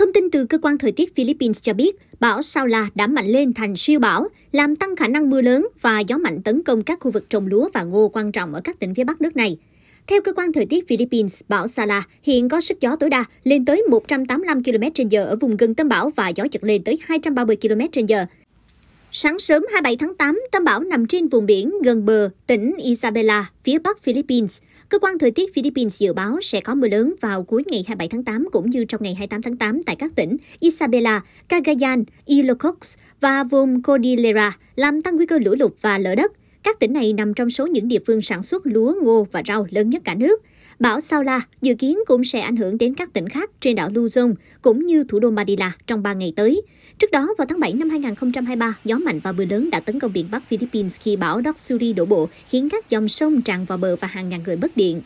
Thông tin từ cơ quan thời tiết Philippines cho biết, bão Sao La đã mạnh lên thành siêu bão, làm tăng khả năng mưa lớn và gió mạnh tấn công các khu vực trồng lúa và ngô quan trọng ở các tỉnh phía Bắc nước này. Theo cơ quan thời tiết Philippines, bão Sala hiện có sức gió tối đa lên tới 185 km/h ở vùng gần tâm bão và gió giật lên tới 230 km/h. Sáng sớm 27 tháng 8, tâm bão nằm trên vùng biển gần bờ tỉnh Isabela, phía bắc Philippines. Cơ quan thời tiết Philippines dự báo sẽ có mưa lớn vào cuối ngày 27 tháng 8 cũng như trong ngày 28 tháng 8 tại các tỉnh Isabela, Cagayan, Ilocos và vùng Cordillera, làm tăng nguy cơ lũ lụt và lở đất. Các tỉnh này nằm trong số những địa phương sản xuất lúa, ngô và rau lớn nhất cả nước. Bão Sao La dự kiến cũng sẽ ảnh hưởng đến các tỉnh khác trên đảo Luzon cũng như thủ đô Manila trong 3 ngày tới. Trước đó, vào tháng 7 năm 2023, gió mạnh và mưa lớn đã tấn công biển Bắc Philippines khi bão Doksuri đổ bộ, khiến các dòng sông tràn vào bờ và hàng ngàn người mất điện.